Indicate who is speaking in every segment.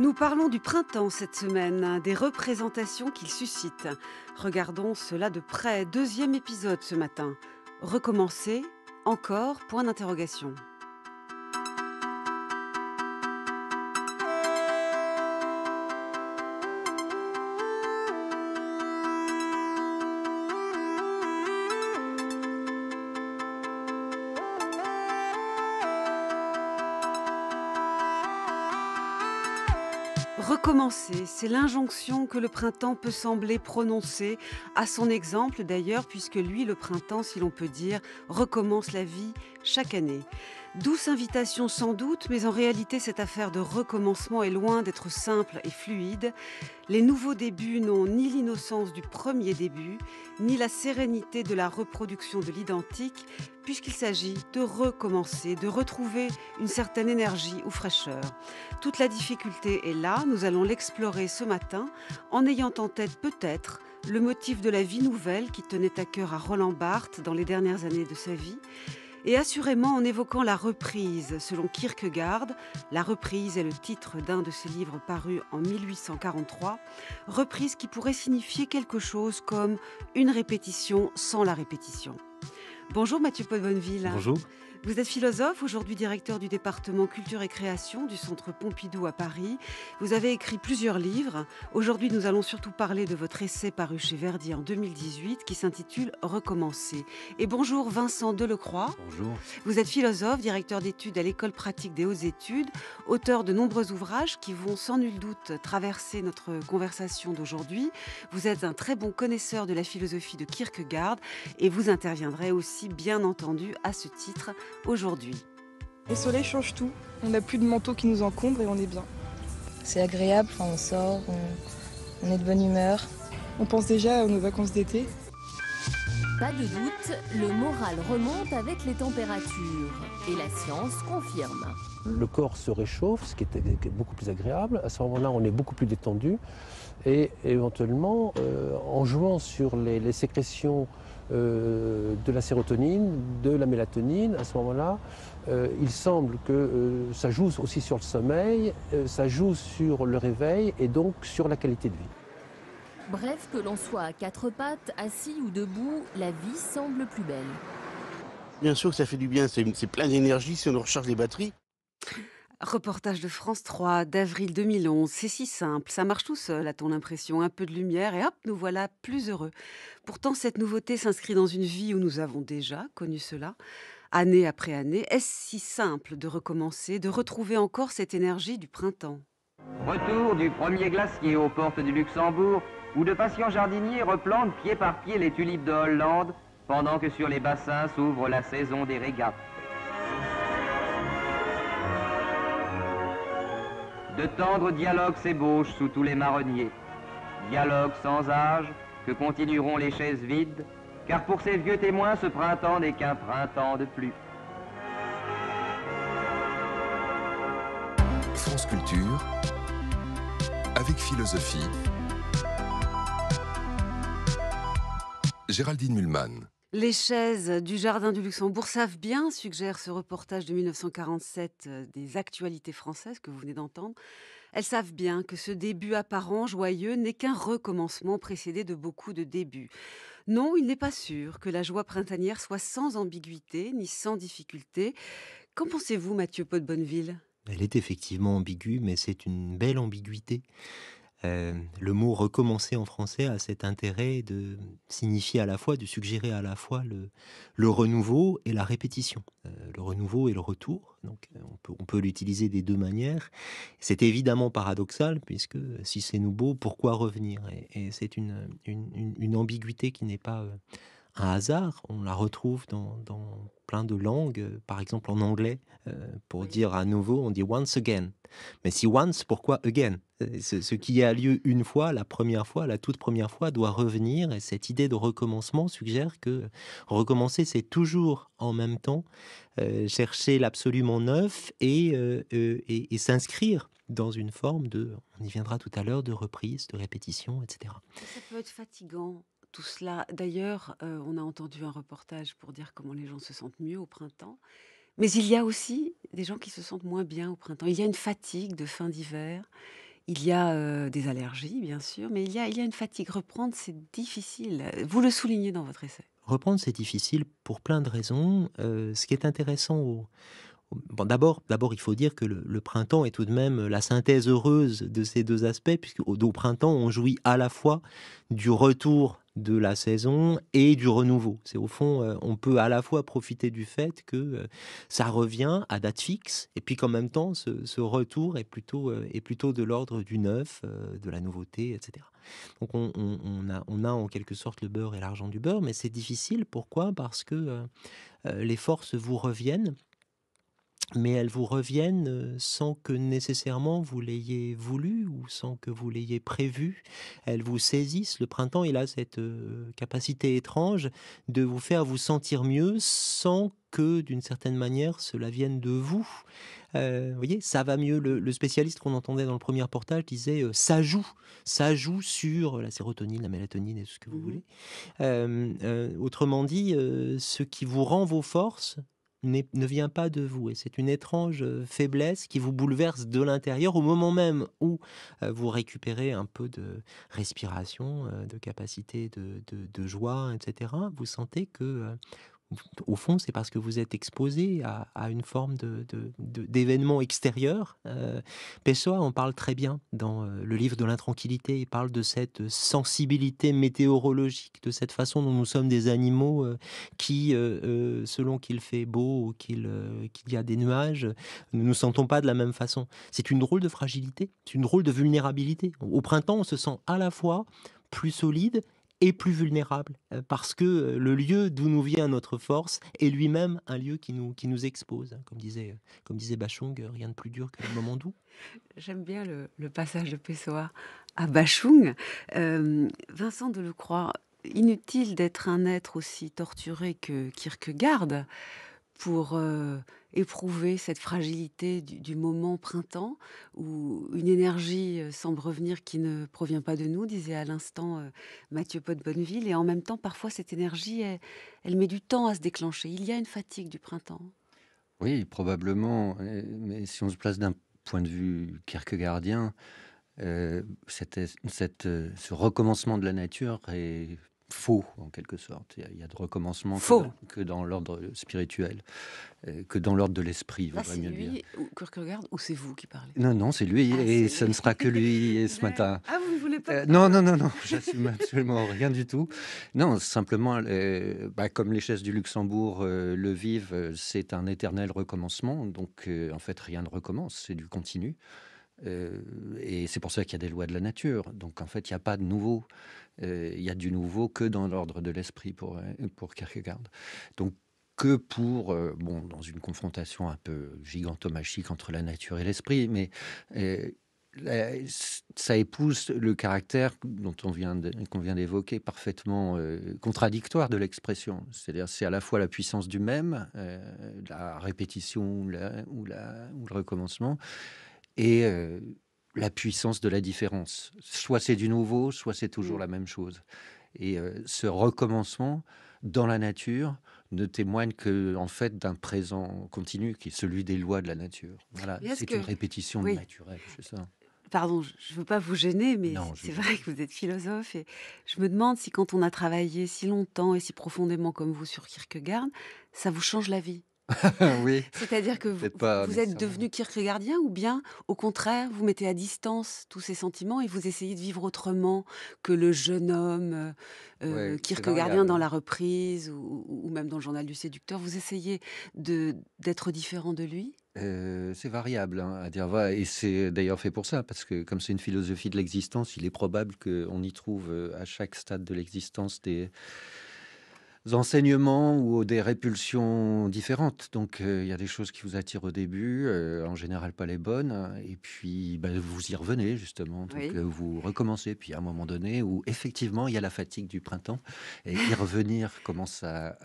Speaker 1: Nous parlons du printemps cette semaine, hein, des représentations qu'il suscite. Regardons cela de près. Deuxième épisode ce matin. Recommencer Encore Point d'interrogation. c'est l'injonction que le printemps peut sembler prononcer, à son exemple d'ailleurs, puisque lui, le printemps, si l'on peut dire, recommence la vie chaque année. Douce invitation sans doute, mais en réalité cette affaire de recommencement est loin d'être simple et fluide. Les nouveaux débuts n'ont ni l'innocence du premier début, ni la sérénité de la reproduction de l'identique, puisqu'il s'agit de recommencer, de retrouver une certaine énergie ou fraîcheur. Toute la difficulté est là, nous allons l'explorer ce matin, en ayant en tête peut-être le motif de la vie nouvelle qui tenait à cœur à Roland Barthes dans les dernières années de sa vie et assurément en évoquant la reprise. Selon Kierkegaard, la reprise est le titre d'un de ses livres parus en 1843, reprise qui pourrait signifier quelque chose comme une répétition sans la répétition. Bonjour Mathieu Paul Bonneville. Bonjour. Vous êtes philosophe, aujourd'hui directeur du département culture et création du Centre Pompidou à Paris. Vous avez écrit plusieurs livres. Aujourd'hui, nous allons surtout parler de votre essai paru chez Verdi en 2018 qui s'intitule Recommencer. Et bonjour Vincent Delecroix. Bonjour. Vous êtes philosophe, directeur d'études à l'école pratique des hautes études, auteur de nombreux ouvrages qui vont sans nul doute traverser notre conversation d'aujourd'hui. Vous êtes un très bon connaisseur de la philosophie de Kierkegaard et vous interviendrez aussi bien entendu à ce titre aujourd'hui. Le
Speaker 2: soleil change tout. On n'a plus de manteau qui nous encombre et on est bien. C'est agréable, on sort, on, est de bonne humeur. On pense déjà à nos vacances d'été. Pas de doute, le moral remonte avec les températures et la science confirme.
Speaker 3: Le corps se réchauffe, ce qui est, beaucoup plus agréable. À ce moment-là, on est beaucoup plus détendu et éventuellement, euh, en jouant
Speaker 4: sur les sécrétions euh, de la sérotonine, de la mélatonine. À ce moment-là, euh, il semble que euh, ça joue aussi sur le sommeil, ça joue
Speaker 3: sur le réveil et donc sur la qualité de vie.
Speaker 1: Bref, que l'on soit à quatre pattes, assis ou debout, la vie semble plus belle.
Speaker 3: Bien sûr que ça fait du bien, c'est plein d'énergie si on recharge les batteries.
Speaker 1: Reportage de France 3 d'avril 2011. C'est si simple, ça marche tout seul, à ton impression. Un peu de lumière et hop, nous voilà plus heureux. Pourtant, cette nouveauté s'inscrit dans une vie où nous avons déjà connu cela, année après année. Est-ce si simple de recommencer, de retrouver encore cette énergie du printemps
Speaker 4: Retour du premier glacier aux portes du Luxembourg, où de patients jardiniers replantent pied par pied les tulipes de Hollande, pendant que sur les bassins s'ouvre la saison des régates. De tendres dialogues s'ébauchent sous tous les marronniers. Dialogues sans âge que continueront les chaises vides, car pour ces vieux témoins, ce printemps n'est qu'un printemps de plus.
Speaker 3: France Culture,
Speaker 5: avec philosophie. Géraldine Mulman.
Speaker 1: Les chaises du Jardin du Luxembourg savent bien, suggère ce reportage de 1947 euh, des actualités françaises que vous venez d'entendre, elles savent bien que ce début apparent joyeux n'est qu'un recommencement précédé de beaucoup de débuts. Non, il n'est pas sûr que la joie printanière soit sans ambiguïté ni sans difficulté. Qu'en pensez-vous, Mathieu Pot Bonneville
Speaker 5: Elle est effectivement ambiguë, mais c'est une belle ambiguïté. Euh, le mot recommencer en français a cet intérêt de signifier à la fois, de suggérer à la fois le, renouveau et la répétition, euh, le renouveau et le retour. Donc euh, on peut, l'utiliser des deux manières. C'est évidemment paradoxal puisque si c'est nouveau, pourquoi revenir Et, c'est une, ambiguïté qui n'est pas un hasard. On la retrouve dans, plein de langues, euh, par exemple en anglais, euh, pour dire à nouveau, on dit once again. Mais si once, pourquoi again euh, ce, qui a lieu une fois, la première fois, la toute première fois, doit revenir. Et cette idée de recommencement suggère que recommencer, c'est toujours en même temps chercher l'absolument neuf et, et s'inscrire dans une forme de, on y viendra tout à l'heure, de reprise, de répétition, etc.
Speaker 1: Ça peut être fatigant tout cela. D'ailleurs, euh, on a entendu un reportage pour dire comment les gens se sentent mieux au printemps. Mais il y a aussi des gens qui se sentent moins bien au printemps. Il y a une fatigue de fin d'hiver. Il y a euh, des allergies, bien sûr, mais il y a, une fatigue. Reprendre, c'est difficile. Vous le soulignez dans votre essai.
Speaker 5: Reprendre, c'est difficile pour plein de raisons. Euh, ce qui est intéressant d'abord, il faut dire que le, printemps est tout de même la synthèse heureuse de ces deux aspects, puisque au, au, printemps, on jouit à la fois du retour de la saison et du renouveau. C'est au fond, euh, on peut à la fois profiter du fait que euh, ça revient à date fixe, et puis qu'en même temps, ce, retour est plutôt, euh, est plutôt de l'ordre du neuf, de la nouveauté, etc. Donc on, a, en quelque sorte le beurre et l'argent du beurre, mais c'est difficile. Pourquoi Parce que les forces vous reviennent mais elles vous reviennent sans que nécessairement vous l'ayez voulu ou sans que vous l'ayez prévu. Elles vous saisissent. Le printemps, il a cette capacité étrange de vous faire vous sentir mieux sans que, d'une certaine manière, cela vienne de vous. Euh, vous voyez, ça va mieux. Le, spécialiste qu'on entendait dans le premier reportage disait ça joue, ça joue sur la sérotonine, la mélatonine et tout ce que vous mmh voulez. autrement dit, ce qui vous rend vos forces, ne vient pas de vous. Et c'est une étrange euh, faiblesse qui vous bouleverse de l'intérieur au moment même où euh, vous récupérez un peu de respiration, euh, de capacité de, de, de joie, etc. Vous sentez que au fond, c'est parce que vous êtes exposé à, une forme d'événement de, extérieur. Euh, Pessoa en parle très bien dans euh, le livre de l'intranquillité. Il parle de cette sensibilité météorologique, de cette façon dont nous sommes des animaux euh, qui, selon qu'il fait beau ou qu'il y a des nuages, nous ne nous sentons pas de la même façon. C'est une drôle de fragilité, c'est une drôle de vulnérabilité. Au printemps, on se sent à la fois plus solide et plus vulnérable, euh, parce que euh, le lieu d'où nous vient notre force est lui-même un lieu qui nous, qui
Speaker 1: nous expose. Hein, comme disait, euh, comme disait Bachung, rien de plus dur que le moment doux. J'aime bien le, passage de Pessoa à Bachung. de Le Croix, inutile d'être un être aussi torturé que Kierkegaard pour euh, éprouver cette fragilité du, moment printemps où une énergie euh, semble revenir qui ne provient pas de nous, disait à l'instant euh, Mathieu Pot de Bonneville. Et en même temps, parfois, cette énergie, elle, met du temps à se déclencher. Il y a une fatigue du printemps.
Speaker 4: Oui, probablement. Mais si on se place d'un point de vue Kierkegaardien, cette, ce recommencement de la nature est faux, en quelque sorte. Il y a de recommencement que dans, l'ordre spirituel, euh, que dans l'ordre de l'esprit, ah, dire. C'est lui
Speaker 1: ou, regarde ou c'est vous qui parlez
Speaker 4: Non, non, c'est lui ah, et ce ne sera que lui ce matin.
Speaker 1: Ah, vous ne voulez pas euh, Non, non, non, non,
Speaker 4: j'assume absolument rien du tout. Non, simplement, euh, bah, comme les chaises du Luxembourg le vivent, c'est un éternel recommencement. Donc, en fait, rien ne recommence, c'est du continu. et c'est pour ça qu'il y a des lois de la nature. Donc en fait, il n'y a pas de nouveau. Euh, il y a du nouveau que dans l'ordre de l'esprit pour, euh, pour Kierkegaard. Donc, que pour, euh, bon, dans une confrontation un peu gigantomachique entre la nature et l'esprit, mais ça épouse le caractère dont on vient qu'on vient d'évoquer parfaitement contradictoire de l'expression. C'est-à-dire, c'est à la fois la puissance du même, la répétition ou le recommencement, et la puissance de la différence. Soit c'est du nouveau, soit c'est toujours mm. la même chose. Et euh, ce recommencement dans la nature ne témoigne que en fait d'un présent continu qui est celui des lois de la nature. c'est une répétition naturelle,
Speaker 1: Pardon, je ne veux pas vous gêner, mais c'est vrai que vous êtes philosophe et je me demande si quand on a travaillé si longtemps et si profondément comme vous sur Kierkegaard, ça vous change la vie.
Speaker 4: oui.
Speaker 1: C'est-à-dire que vous, vous êtes devenu kierkegaardien ou bien, au contraire, vous mettez à distance tous ces sentiments et vous essayez de vivre autrement que le jeune homme euh, euh, kierkegaardien dans La Reprise ou, même dans le Journal du Séducteur. Vous essayez d'être différent de lui
Speaker 4: euh, c'est variable, hein, à dire vrai, et c'est d'ailleurs fait pour ça, parce que comme c'est une philosophie de l'existence, il est probable qu'on y trouve à chaque stade de l'existence des, enseignements ou des répulsions différentes. Donc, euh, il y a des choses qui vous attirent au début, euh, en général pas les bonnes, et puis bah, vous y revenez justement. Donc, euh, vous recommencez. Puis, à un moment donné, où effectivement, il y a la fatigue du printemps, et y revenir commence à,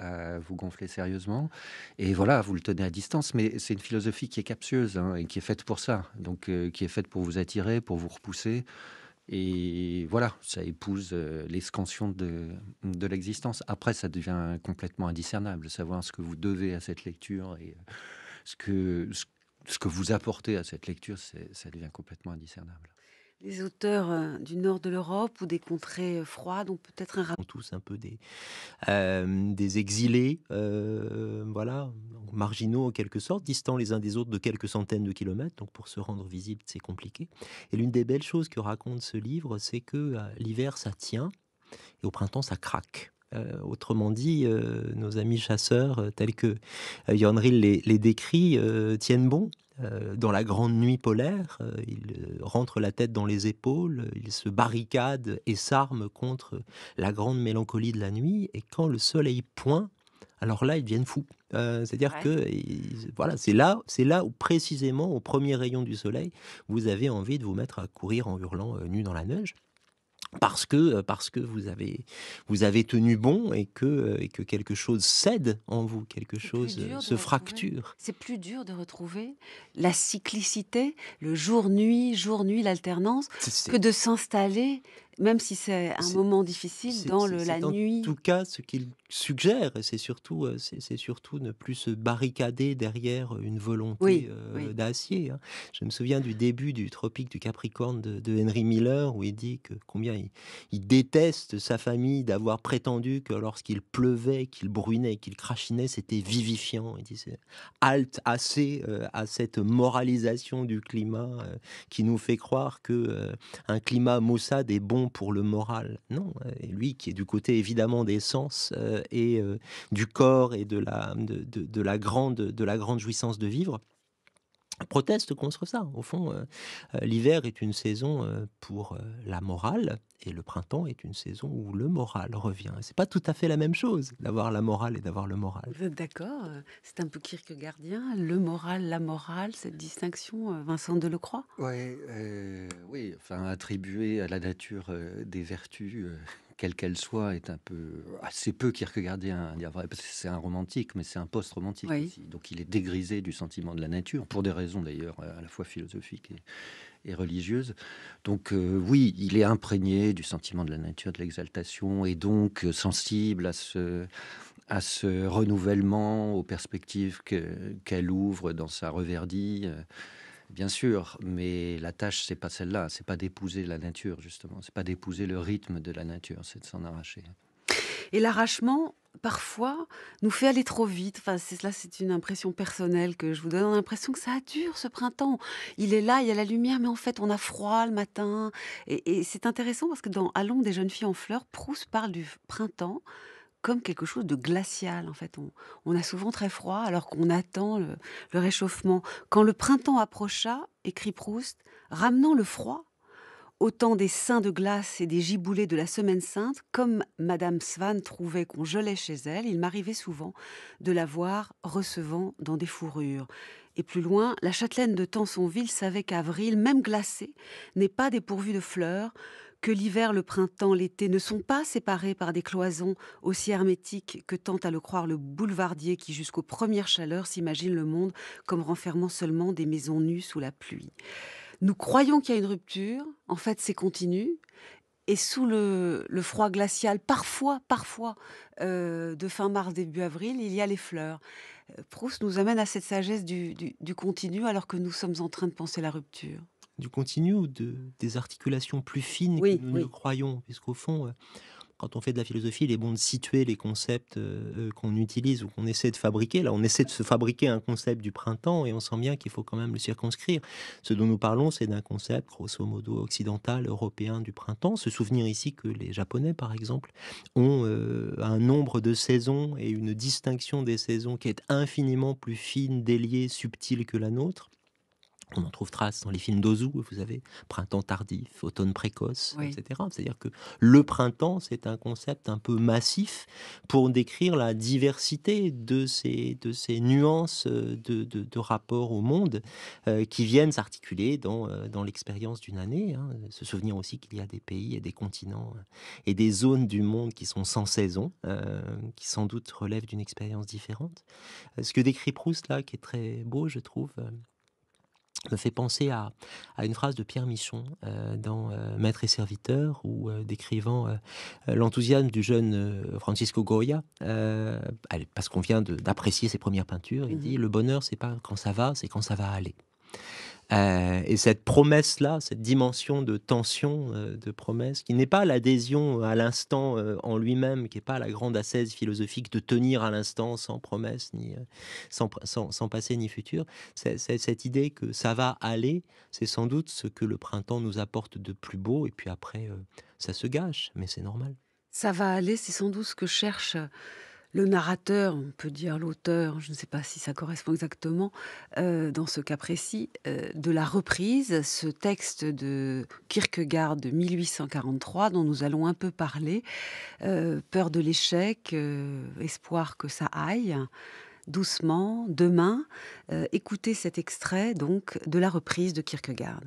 Speaker 4: vous gonfler sérieusement. Et voilà, vous le tenez à distance, mais c'est une philosophie qui est captieuse hein, et qui est faite pour ça, donc qui est faite pour vous attirer, pour vous repousser. Et voilà, ça épouse euh, l'extension de, l'existence. Après, ça devient complètement indiscernable, savoir ce que vous devez à cette lecture et euh, ce que, ce que vous apportez à cette lecture, ça devient complètement indiscernable.
Speaker 1: Des auteurs euh, du nord de l'Europe ou des contrées euh, froides ont peut-être un rapport.
Speaker 5: Tous un peu des, euh, des exilés, voilà, marginaux en quelque sorte, distants les uns des autres de quelques centaines de kilomètres. Donc pour se rendre visible, c'est compliqué. Et l'une des belles choses que raconte ce livre, c'est que l'hiver, ça tient et au printemps, ça craque. Euh, autrement dit, euh, nos amis chasseurs, euh, tels que Yonril les, les, décrit, tiennent bon. dans la grande nuit polaire, ils rentrent la tête dans les épaules, ils se barricadent et s'arment contre la grande mélancolie de la nuit. Et quand le soleil pointe, alors là, ils deviennent fous. C'est-à-dire que voilà, c'est là, c'est là où précisément au premier rayon du soleil, vous avez envie de vous mettre à courir en hurlant nu dans la neige parce que, euh, parce que vous, avez, vous avez tenu bon et que, euh, et que quelque chose cède en vous, quelque chose euh, se fracture.
Speaker 1: C'est plus dur de retrouver la cyclicité, le jour-nuit, jour-nuit, l'alternance, que de s'installer même si c'est un moment difficile dans le, la nuit. En tout
Speaker 5: cas, ce qu'il suggère, c'est surtout, euh, c'est surtout ne plus se barricader derrière une volonté euh, d'acier. Hein. Je me souviens du début du Tropique du Capricorne de, Henry Miller, où il dit que combien il, déteste sa famille d'avoir prétendu que lorsqu'il pleuvait, qu'il bruinait, qu'il crachinait, c'était vivifiant. Il disait, halte assez euh, à cette moralisation du climat qui nous fait croire que un climat maussade est bon pour le moral. Non, euh, lui qui est du côté évidemment des sens euh, et euh, du corps et la grande, de la grande jouissance de vivre proteste contre ça. Au fond, euh, euh, l'hiver est une saison euh, pour la morale et le printemps est une saison où le moral revient. C'est pas tout à fait la même chose d'avoir la morale et d'avoir le moral.
Speaker 1: D'accord, c'est un peu Kierkegaardien, le moral, la morale, cette distinction, Vincent Delecroix.
Speaker 5: oui,
Speaker 4: enfin attribué à la nature des vertus quelle qu'elle soit, est un peu assez peu qui Parce un c'est un romantique, mais c'est un post-romantique. Donc il est dégrisé du sentiment de la nature, pour des raisons d'ailleurs à la fois philosophiques et, religieuses. Donc euh, oui, il est imprégné du sentiment de la nature, de l'exaltation, et donc euh, sensible à ce, à ce renouvellement, aux perspectives qu'elle ouvre dans sa reverdie. Euh, bien sûr, mais la tâche, c'est pas celle-là. C'est pas d'épouser la nature, justement. C'est pas d'épouser le rythme de la nature, c'est de s'en arracher.
Speaker 1: Et l'arrachement, parfois, nous fait aller trop vite. Enfin, c'est cela. c'est une impression personnelle que je vous donne. l'impression que ça dure ce printemps. Il est là, il y a la lumière, mais en fait, on a froid le matin. Et, et c'est intéressant parce que dans Allons des jeunes filles en fleurs, Proust parle du printemps comme quelque chose de glacial. En fait, on, a souvent très froid alors qu'on attend le, réchauffement. Quand le printemps approcha, écrit Proust, ramenant le froid, au des seins de glace et des giboulées de la Semaine Sainte, comme Madame Swann trouvait qu'on gelait chez elle, il m'arrivait souvent de la voir recevant dans des fourrures. Et plus loin, la châtelaine de Tansonville savait qu'avril, même glacé, n'est pas dépourvu de fleurs, que l'hiver, le printemps, l'été ne sont pas séparés par des cloisons aussi hermétiques que tente à le croire le boulevardier qui, jusqu'aux premières chaleurs, s'imagine le monde comme renfermant seulement des maisons nues sous la pluie. Nous croyons qu'il y a une rupture, en fait c'est continu, et sous le, froid glacial, parfois, parfois, euh, de fin mars, début avril, il y a les fleurs. Euh, Proust nous amène à cette sagesse du continu alors que nous sommes en train de penser la rupture
Speaker 5: du continu ou des articulations plus fines que nous ne le croyons, puisqu'au fond, euh, quand on fait de la philosophie, il est bon de situer les concepts euh, euh, qu'on utilise ou qu'on essaie de fabriquer. Là, on essaie de se fabriquer un concept du printemps et on sent bien qu'il faut quand même le circonscrire. Ce dont nous parlons, c'est d'un concept grosso modo occidental, européen du printemps. Se souvenir ici que les Japonais, par exemple, ont un nombre de saisons et une distinction des saisons qui est infiniment plus fine, déliée, subtile que la nôtre. On en trouve trace dans les films d'Ozu, vous avez « printemps tardif, automne précoce, etc. C'est-à-dire que le printemps, c'est un concept un peu massif pour décrire la diversité de ces, de ces nuances euh, de, de, rapport au monde euh, qui viennent s'articuler dans, euh, dans l'expérience d'une année. Hein. Se souvenir aussi qu'il y a des pays et des continents et des zones du monde qui sont sans saison, qui sans doute relèvent d'une expérience différente. Ce que décrit Proust là, qui est très beau, je trouve, me fait penser à, une phrase de Pierre Michon euh, dans euh, Maître et serviteur, ou euh, décrivant l'enthousiasme du jeune Francisco Goya, parce qu'on vient d'apprécier ses premières peintures. Il mmh dit Le bonheur, c'est pas quand ça va, c'est quand ça va aller. Euh, et cette promesse-là, cette dimension de tension, euh, de promesse, qui n'est pas l'adhésion euh, à l'instant en lui-même, qui n'est pas la grande assaise philosophique de tenir à l'instant sans promesse, ni, sans, sans, passé ni futur, cette idée que ça va aller, c'est sans doute ce que le printemps nous apporte de plus beau, et puis après, ça se gâche, mais c'est normal.
Speaker 1: Ça va aller, c'est sans doute ce que cherche le narrateur, on peut dire l'auteur, je ne sais pas si ça correspond exactement, euh, dans ce cas précis, euh, de la reprise, ce texte de Kierkegaard de 1843 dont nous allons un peu parler, euh, peur de l'échec, espoir que ça aille doucement, demain, écoutez cet extrait donc de la reprise de Kierkegaard.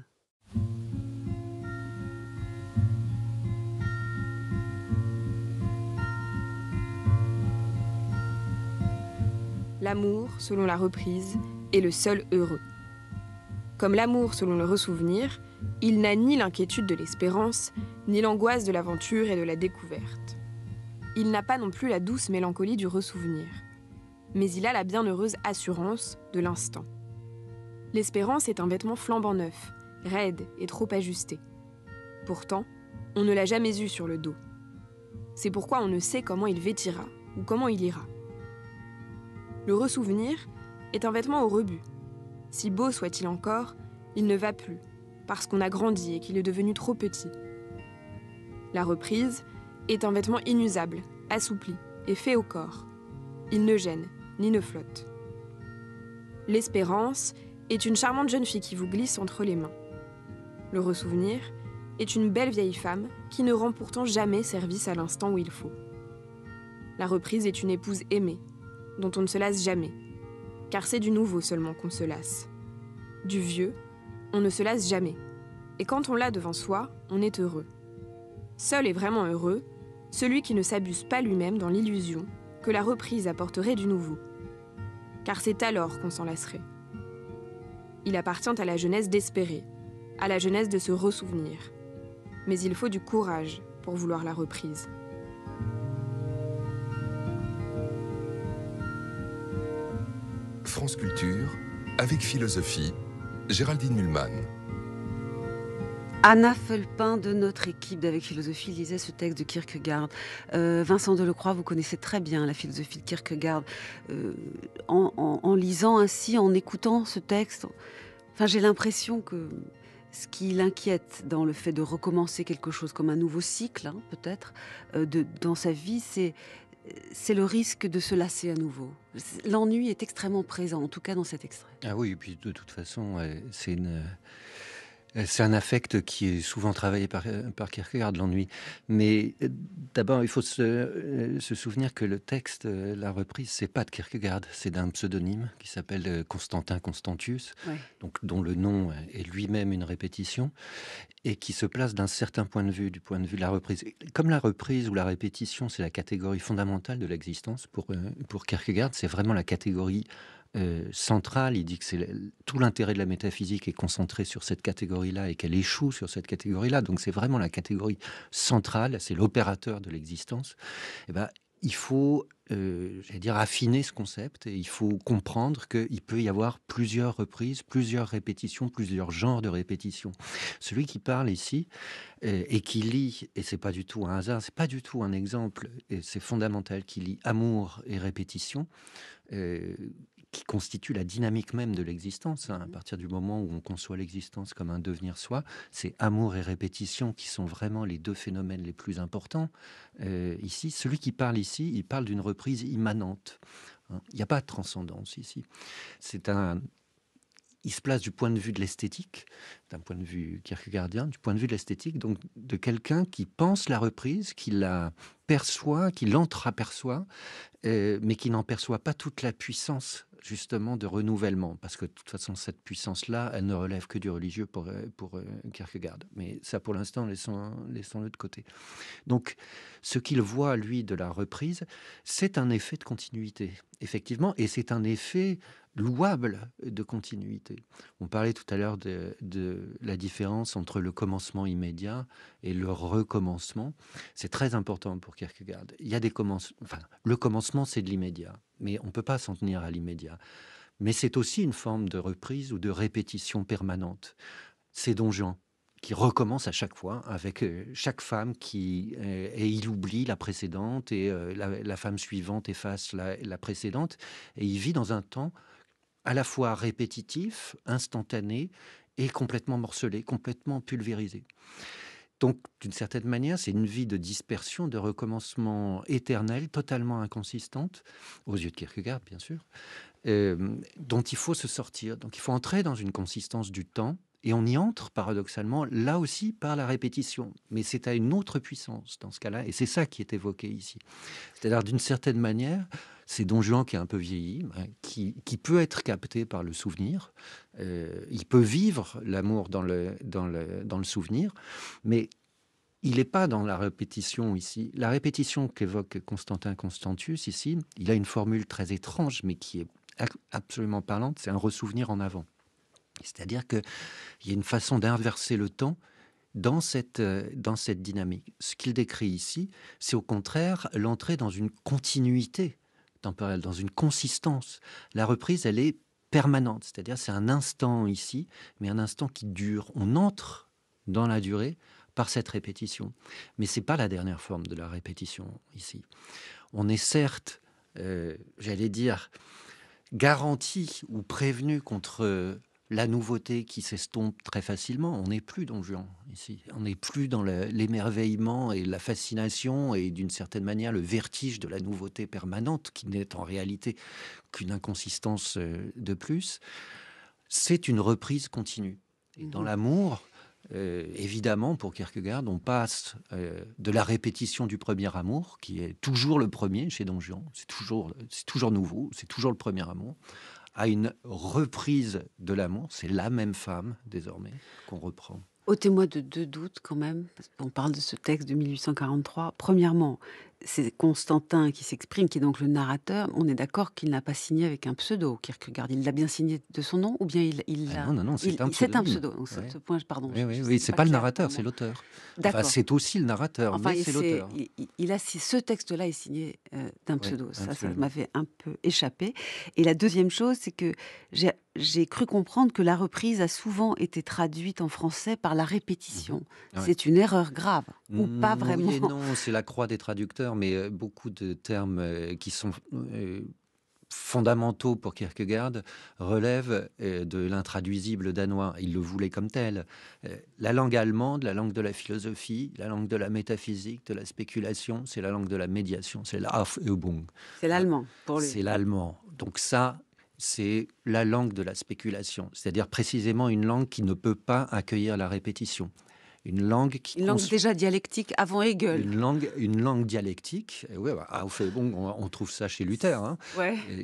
Speaker 2: l'amour, selon la reprise, est le seul heureux. Comme l'amour, selon le ressouvenir, il n'a ni l'inquiétude de l'espérance, ni l'angoisse de l'aventure et de la découverte. Il n'a pas non plus la douce mélancolie du ressouvenir, mais il a la bienheureuse assurance de l'instant. L'espérance est un vêtement flambant neuf, raide et trop ajusté. Pourtant, on ne l'a jamais eu sur le dos. C'est pourquoi on ne sait comment il vêtira ou comment il ira. Le ressouvenir est un vêtement au rebut. Si beau soit-il encore, il ne va plus, parce qu'on a grandi et qu'il est devenu trop petit. La reprise est un vêtement inusable, assoupli et fait au corps. Il ne gêne, ni ne flotte. L'espérance est une charmante jeune fille qui vous glisse entre les mains. Le ressouvenir est une belle vieille femme qui ne rend pourtant jamais service à l'instant où il faut. La reprise est une épouse aimée, dont on ne se lasse jamais, car c'est du nouveau seulement qu'on se lasse. Du vieux, on ne se lasse jamais, et quand on l'a devant soi, on est heureux. Seul est vraiment heureux celui qui ne s'abuse pas lui-même dans l'illusion que la reprise apporterait du nouveau, car c'est alors qu'on s'en lasserait. Il appartient à la jeunesse d'espérer, à la jeunesse de se ressouvenir, mais il faut du courage pour vouloir la reprise.
Speaker 3: sculpture avec philosophie, Géraldine Mulman.
Speaker 1: Anna Felpin de notre équipe d'Avec Philosophie lisait ce texte de Kierkegaard. Euh, Vincent Delecroix, vous connaissez très bien la philosophie de Kierkegaard. Euh, en, lisant ainsi, en écoutant ce texte, enfin, j'ai l'impression que ce qui l'inquiète dans le fait de recommencer quelque chose comme un nouveau cycle, hein, peut-être, euh, dans sa vie, c'est c'est le risque de se lasser à nouveau. L'ennui est extrêmement présent, en tout cas dans cet extrait.
Speaker 4: Ah oui, et puis de toute façon, c'est une euh, c'est un affect qui est souvent travaillé par, euh, Kierkegaard, l'ennui. Mais euh, d'abord, il faut se, souvenir que le texte, la reprise, c'est pas de Kierkegaard, c'est d'un pseudonyme qui s'appelle Constantin Constantius, donc, dont le nom est lui-même une répétition, et qui se place d'un certain point de vue, du point de vue de la reprise. Comme la reprise ou la répétition, c'est la catégorie fondamentale de l'existence, pour, pour Kierkegaard, c'est vraiment la catégorie euh, centrale. Il dit que tout l'intérêt de la métaphysique est concentré sur cette catégorie-là et qu'elle échoue sur cette catégorie-là. Donc c'est vraiment la catégorie centrale, c'est l'opérateur de l'existence. Et eh ben, il faut euh, dire, affiner ce concept et il faut comprendre qu'il peut y avoir plusieurs reprises, plusieurs répétitions, plusieurs genres de répétitions. Celui qui parle ici euh, et qui lit, et c'est pas du tout un hasard, c'est pas du tout un exemple, et c'est fondamental, qu'il lit amour et répétition. Euh, qui constitue la dynamique même de l'existence. Hein. À mmh. partir du moment où on conçoit l'existence comme un devenir soi, c'est amour et répétition qui sont vraiment les deux phénomènes les plus importants. Euh, ici, celui qui parle ici, il parle d'une reprise immanente. Hein. Il n'y a pas de transcendance ici. C'est un il se place du point de vue de l'esthétique, d'un point de vue kierkegaardien, du point de vue de l'esthétique, donc de quelqu'un qui pense la reprise, qui la perçoit, qui l'entreaperçoit, euh, mais qui n'en perçoit pas toute la puissance justement de renouvellement, parce que de toute façon, cette puissance-là, elle ne relève que du religieux pour, euh, pour euh, Kierkegaard. Mais ça, pour l'instant, laissons-le de côté. Donc, ce qu'il voit, lui, de la reprise, c'est un effet de continuité effectivement, et c'est un effet louable de continuité. On parlait tout à l'heure de, la différence entre le commencement immédiat et le recommencement. C'est très important pour Kierkegaard. Il y des le commencement, c'est de l'immédiat, mais on ne peut pas s'en tenir à l'immédiat. Mais c'est aussi une forme de reprise ou de répétition permanente. C'est Don qui recommence à chaque fois avec euh, chaque femme qui euh, et il oublie la précédente et euh, la, femme suivante efface la, précédente et il vit dans un temps à la fois répétitif, instantané et complètement morcelé, complètement pulvérisé. Donc, d'une certaine manière, c'est une vie de dispersion, de recommencement éternel, totalement inconsistante, aux yeux de Kierkegaard, bien sûr, dont il faut se sortir. Donc, il faut entrer dans une consistance du temps et on y entre paradoxalement, là aussi, par la répétition. Mais c'est à une autre puissance dans ce cas-là, et c'est ça qui est évoqué ici. C'est-à-dire, d'une certaine manière, c'est Don Juan qui est un peu vieilli, hein, qui, peut être capté par le souvenir. Euh, il peut vivre l'amour dans le, dans, dans le souvenir, mais il n'est pas dans la répétition ici. La répétition qu'évoque Constantin Constantius ici, il a une formule très étrange, mais qui est absolument parlante, c'est un ressouvenir en avant. C'est-à-dire qu'il y a une façon d'inverser le temps dans cette, euh, dans cette dynamique. Ce qu'il décrit ici, c'est au contraire l'entrée dans une continuité temporelle, dans une consistance. La reprise, elle est permanente, c'est-à-dire c'est un instant ici, mais un instant qui dure. On entre dans la durée par cette répétition. Mais ce n'est pas la dernière forme de la répétition ici. On est certes, euh, j'allais dire, garanti ou prévenu contre euh, la nouveauté qui s'estompe très facilement. On n'est plus dans Juan ici. On n'est plus dans l'émerveillement et la fascination et d'une certaine manière le vertige de la nouveauté permanente qui n'est en réalité qu'une inconsistance euh, de plus. C'est une reprise continue. dans mmh. l'amour, euh, évidemment, pour Kierkegaard, on passe euh, de la répétition du premier amour, qui est toujours le premier chez Don Juan, c'est toujours, toujours nouveau, c'est toujours le premier amour, à une reprise de l'amour. C'est la même femme, désormais, qu'on reprend.
Speaker 1: Ôtez-moi de deux doutes quand même, On parle de ce texte de 1843. Premièrement, c'est Constantin qui s'exprime, qui est donc le narrateur. On est d'accord qu'il n'a pas signé avec un pseudo, Kierkegaard. Il l'a bien signé de son nom ou bien il, ah l'a... Non, non, non, c'est un, pseudo. ce point, pardon.
Speaker 4: c'est pas, le narrateur, c'est l'auteur. c'est aussi le narrateur,
Speaker 1: Il, a, ce texte-là est signé euh, d'un pseudo. ça, ça m'avait un peu échappé. Et la deuxième chose, c'est que j'ai cru comprendre que la reprise a souvent été traduite en français par la répétition. Mmh. C'est une erreur grave, ou pas mmh, vraiment. non,
Speaker 4: c'est la croix des traducteurs mais euh, beaucoup de termes euh, qui sont euh, fondamentaux pour Kierkegaard relèvent de l'intraduisible danois. Il le voulait comme tel. La langue allemande, la langue de la philosophie, la langue de la métaphysique, de la spéculation, c'est la langue de la médiation, c'est l'Aufhebung.
Speaker 1: C'est l'allemand pour lui. C'est
Speaker 4: l'allemand. Donc ça, c'est la langue de la spéculation, c'est-à-dire précisément une langue qui ne peut pas accueillir la répétition une langue qui... Une langue déjà dialectique avant Hegel. Une langue, une langue dialectique, bah, on, bon, on, trouve ça chez Luther. Hein.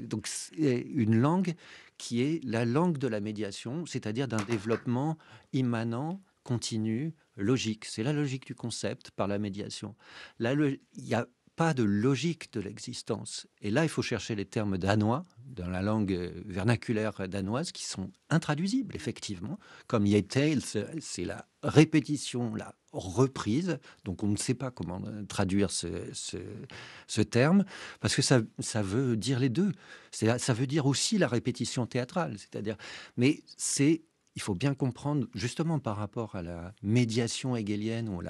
Speaker 4: donc une langue qui est la langue de la médiation, c'est-à-dire d'un développement immanent, continu, logique. C'est la logique du concept par la médiation. Là, il n'y a pas de logique de l'existence. Et là, il faut chercher les termes danois, dans la langue euh, vernaculaire danoise qui sont intraduisibles, effectivement. Comme Tales, c'est la répétition, la reprise. Donc on ne sait pas comment euh, traduire ce, terme, parce que ça, veut dire les deux. Ça veut dire aussi la répétition théâtrale, c'est-à-dire. Mais c'est. Il faut bien comprendre, justement par rapport à la médiation hegelienne ou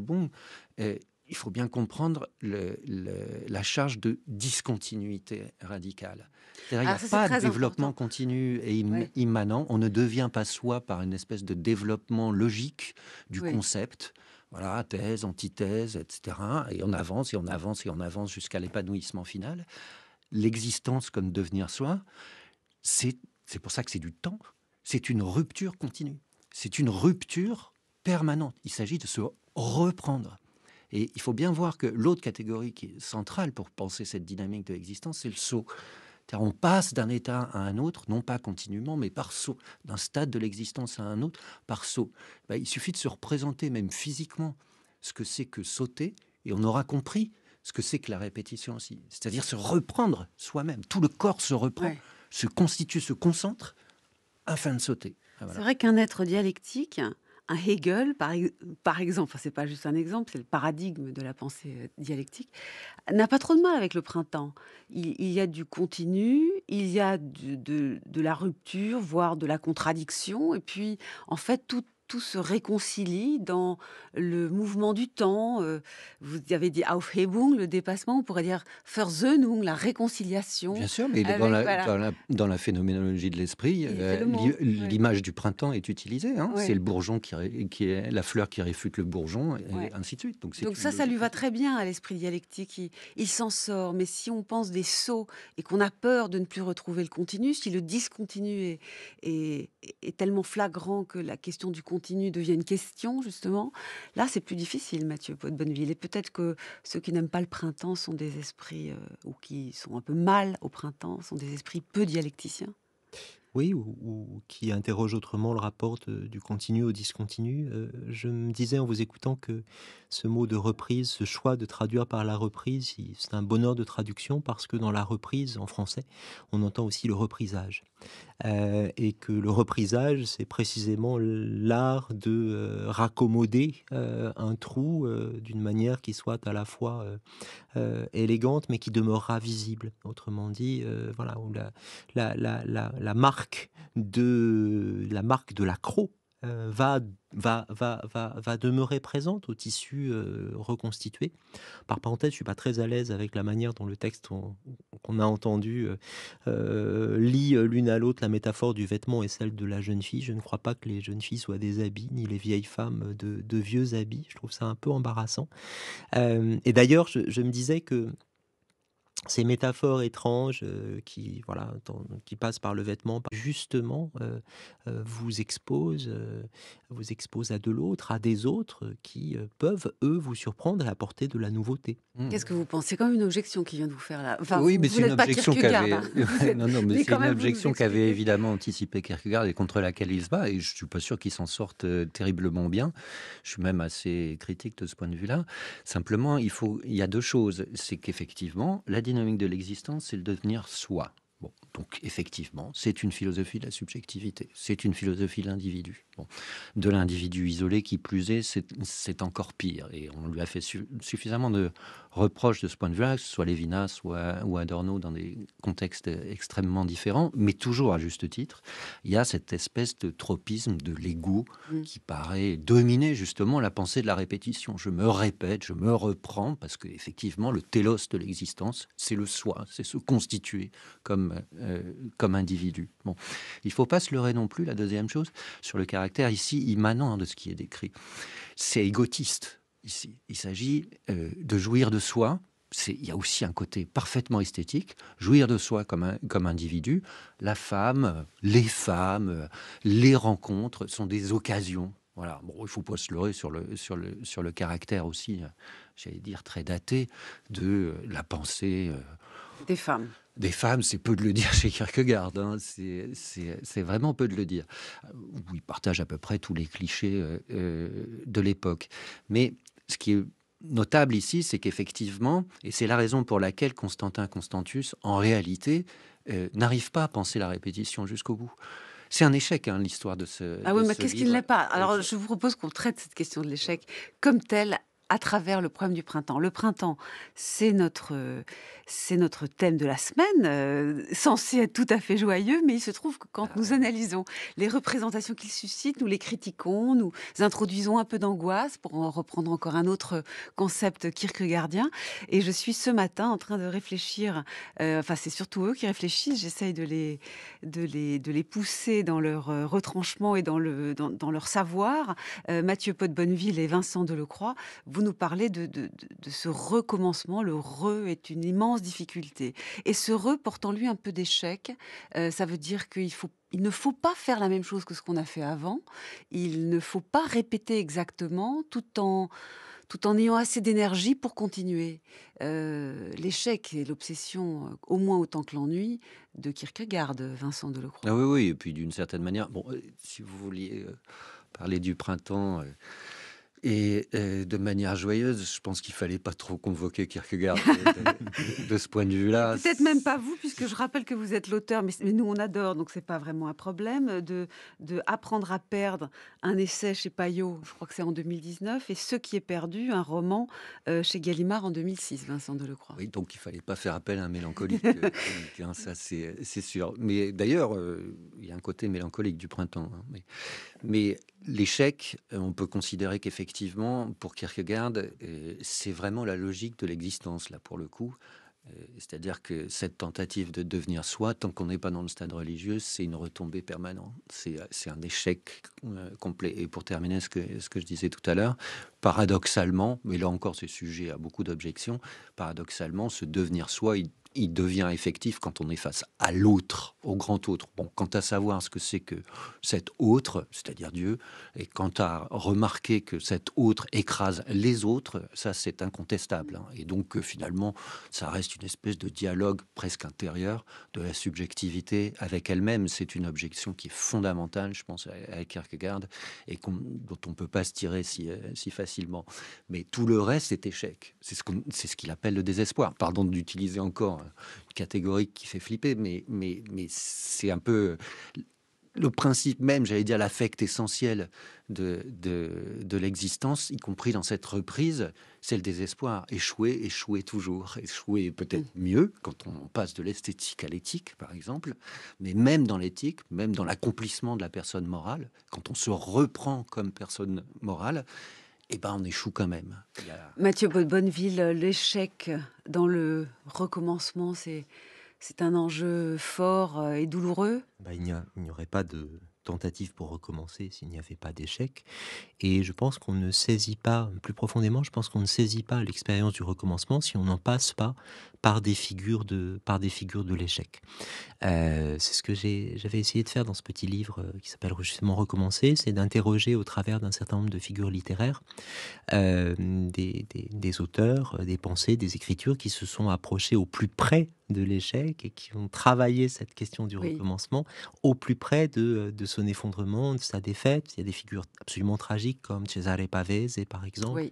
Speaker 4: bon, euh, il faut bien comprendre la charge de discontinuité radicale.
Speaker 5: Il n'y a ah, pas de
Speaker 4: développement continu et immanent. On ne devient pas soi par une espèce de développement logique du concept. Voilà, thèse, antithèse, etc. Et on avance et on avance et on avance jusqu'à l'épanouissement final. L'existence comme devenir soi, c'est pour ça que c'est du temps. C'est une rupture continue. C'est une rupture permanente. Il s'agit de se reprendre. Et il faut bien voir que l'autre catégorie qui est centrale pour penser cette dynamique de l'existence, c'est le saut on passe d'un état à un autre, non pas continuellement, mais par saut, d'un stade de l'existence à un autre, par saut. Ben, il suffit de se représenter, même physiquement, ce que c'est que sauter, et on aura compris ce que c'est que la répétition aussi. C'est-à-dire se reprendre soi-même. Tout le corps se reprend, se constitue, se concentre, afin de sauter.
Speaker 1: Ah, c'est vrai qu'un être dialectique, un Hegel, par, exemple, enfin c'est pas juste un exemple, c'est le paradigme de la pensée euh, dialectique, n'a pas trop de mal avec le printemps. Il, y a du continu, il y a de, de, la rupture, voire de la contradiction, et puis en fait tout tout se réconcilie dans le mouvement du temps. Euh, vous avez dit Aufhebung, le dépassement, on pourrait dire Versöhnung, la réconciliation. Bien sûr, mais dans,
Speaker 4: la, phénoménologie de l'esprit, euh, l'image du printemps est utilisée. Hein. C'est le bourgeon qui, qui, est la fleur qui réfute le bourgeon, et ainsi de suite. Donc, Donc ça, ça lui
Speaker 1: va très bien à l'esprit dialectique. Il, s'en sort. Mais si on pense des sauts et qu'on a peur de ne plus retrouver le continu, si le discontinu est, est tellement flagrant que la question du continu continue deviennent question, justement, là, c'est plus difficile, Mathieu Pot de Bonneville. Et peut-être que ceux qui n'aiment pas le printemps sont des esprits, euh, ou qui sont un peu mal au printemps, sont des esprits peu dialecticiens.
Speaker 5: Oui, ou, qui interrogent autrement le rapport du continu au discontinu. Euh, je me disais en vous écoutant que ce mot de reprise, ce choix de traduire par la reprise, c'est un bonheur de traduction parce que dans la reprise en français, on entend aussi le reprisage. Euh, et que le reprisage, c'est précisément l'art de euh, raccommoder euh, un trou d'une manière qui soit à la fois élégante, mais qui demeurera visible. Autrement dit, voilà, la, la, marque de la marque de euh, va va, va, va, va, demeurer présente au tissu euh, reconstitué. Par parenthèse, je suis pas très à l'aise avec la manière dont le texte qu'on a entendu euh, lit l'une à l'autre la métaphore du vêtement et celle de la jeune fille. Je ne crois pas que les jeunes filles soient des habits, ni les vieilles femmes de, vieux habits. Je trouve ça un peu embarrassant. et d'ailleurs, je, me disais que ces métaphores étranges euh, qui, voilà, qui passent par le vêtement, justement, euh, euh, vous exposent vous expose à de l'autre, à des autres qui peuvent, eux, vous surprendre la apporter de la nouveauté. Mmh. Qu'est-ce
Speaker 1: que vous pensez quand même une objection qui vient de vous faire là. Enfin, oui, mais c'est une objection
Speaker 5: qu'avait évidemment
Speaker 4: anticipé Kierkegaard et contre laquelle il se bat. Et je suis pas sûr qu'il s'en sorte terriblement bien. Je suis même assez critique de ce point de vue-là. Simplement, il faut, il y a deux choses. C'est qu'effectivement, la dynamique de l'existence, c'est le devenir soi. Donc effectivement, c'est une philosophie de la subjectivité, c'est une philosophie de l'individu. De l'individu isolé qui plus est, c'est encore pire. Et on lui a fait suffisamment de reproches de ce point de vue-là, que ce soit Lévinas soit, ou Adorno, dans des contextes extrêmement différents, mais toujours à juste titre, il y a cette espèce de tropisme de l'ego mmh. qui paraît dominer justement la pensée de la répétition. Je me répète, je me reprends, parce qu'effectivement, le télos de l'existence, c'est le soi, c'est se constituer comme euh, euh, comme individu. Bon. Il ne faut pas se leurrer non plus, la deuxième chose, sur le caractère ici immanent de ce qui est décrit. C'est égotiste ici. Il s'agit euh, de jouir de soi. Il y a aussi un côté parfaitement esthétique, jouir de soi comme, comme individu. La femme, les femmes, les rencontres sont des occasions voilà. Bon, il ne faut pas se leurrer sur le, sur le, sur le caractère aussi, euh, j'allais dire, très daté de la pensée. des femmes des femmes, c'est peu de le dire chez Kierkegaard. Hein. C'est vraiment peu de le dire. Euh, Où il partage à peu près tous les clichés euh, euh, de l'époque. Mais ce qui est notable ici, c'est qu'effectivement, et c'est la raison pour laquelle Constantin Constantius, en réalité, n'arrive pas à penser la répétition jusqu'au bout. C'est un échec, hein, l'histoire de ce. Ah oui, mais qu'est-ce qu'il l'est
Speaker 1: pas Alors, je vous propose qu'on traite cette question de l'échec comme telle à travers le problème du printemps. Le printemps, c'est notre, c'est notre thème de la semaine, euh, censé être tout à fait joyeux, mais il se trouve que quand ah nous analysons les représentations qu'il suscite, nous les critiquons, nous introduisons un peu d'angoisse pour en reprendre encore un autre concept kierkegaardien. Et je suis ce matin en train de réfléchir, euh, enfin c'est surtout eux qui réfléchissent, j'essaye de les, de, les, de les pousser dans leur euh, retranchement et dans, le, dans, leur savoir. Mathieu Pot de Bonneville et Vincent Delecroix, vous nous parler de, ce recommencement. Le re est une immense difficulté. Et ce re portant lui un peu d'échec, euh, ça veut dire qu'il faut il ne faut pas faire la même chose que ce qu'on a fait avant. Il ne faut pas répéter exactement tout en, tout en ayant assez d'énergie pour continuer. Euh, l'échec et l'obsession, euh, au moins autant que l'ennui, de Kierkegaard, Vincent Delacroix.
Speaker 4: Ah oui, oui, et puis d'une certaine manière, bon, si vous vouliez parler du printemps, et, de manière joyeuse, je pense qu'il fallait pas trop convoquer Kierkegaard de, ce point de vue-là. Peut-être
Speaker 1: même pas vous, puisque je rappelle que vous êtes l'auteur, mais, nous on adore, donc c'est pas vraiment un problème de, de, apprendre à perdre un essai chez Payot, je crois que c'est en 2019, et Ce qui est perdu, un roman euh, chez Gallimard en 2006, Vincent Delecroix.
Speaker 4: Oui, donc il fallait pas faire appel à un mélancolique, euh, ça c'est sûr. Mais d'ailleurs, euh, il y a un côté mélancolique du printemps, hein, mais, mais L'échec, euh, on peut considérer qu'effectivement, pour Kierkegaard, euh, c'est vraiment la logique de l'existence, là, pour le coup. Euh, c'est-à-dire que cette tentative de devenir soi, tant qu'on n'est pas dans le stade religieux, c'est une retombée permanente. C'est un échec complet. Et pour terminer ce que, ce que je disais tout à l'heure, paradoxalement, mais là encore c'est sujet à beaucoup d'objections, paradoxalement, ce devenir soi, il devient effectif quand on est face à l'autre, au grand autre. Bon, quant à savoir ce que c'est que cet autre, c'est-à-dire Dieu, et quant à remarquer que cet autre écrase les autres, ça c'est incontestable. Hein. Et donc euh, finalement, ça reste une espèce de dialogue presque intérieur de la subjectivité avec elle-même. C'est une objection qui est fondamentale, je pense, à Kierkegaard, et dont on ne peut pas se tirer euh, si, facilement. Mais tout le reste est échec. C'est ce qu'il appelle le désespoir. Pardon d'utiliser encore euh, catégorique qui fait flipper, mais, mais, mais c'est un peu le principe même, j'allais dire l'affect essentiel de, de, de l'existence, y compris dans cette reprise, c'est le désespoir. Échouer, échouer toujours, échouer peut-être mm. mieux quand on passe de l'esthétique à l'éthique, par exemple, mais même dans l'éthique, même dans l'accomplissement de la personne morale, quand on se reprend comme personne morale, eh ben, on échoue quand même.
Speaker 1: Mathieu Bonneville, euh, l'échec dans le recommencement, c'est, c'est un enjeu fort euh, et douloureux
Speaker 5: bah, Il n'y aurait pas de, tentative pour recommencer s'il n'y avait pas d'échec. Et je pense qu'on ne saisit pas, plus profondément, je pense qu'on ne saisit pas l'expérience du recommencement si on n'en passe pas par des figures de, par des figures de l'échec. Euh, c'est ce que j'avais essayé de faire dans ce petit livre euh, qui s'appelle justement Recommencer, c'est d'interroger au travers d'un certain nombre de figures littéraires euh, des, des, des auteurs, des pensées, des écritures qui se sont approchées au plus près de l'échec et qui ont travaillé cette question du recommencement au plus près euh, de, son effondrement, de sa défaite. Il y a des figures absolument tragiques comme Cesare Pavese, par exemple,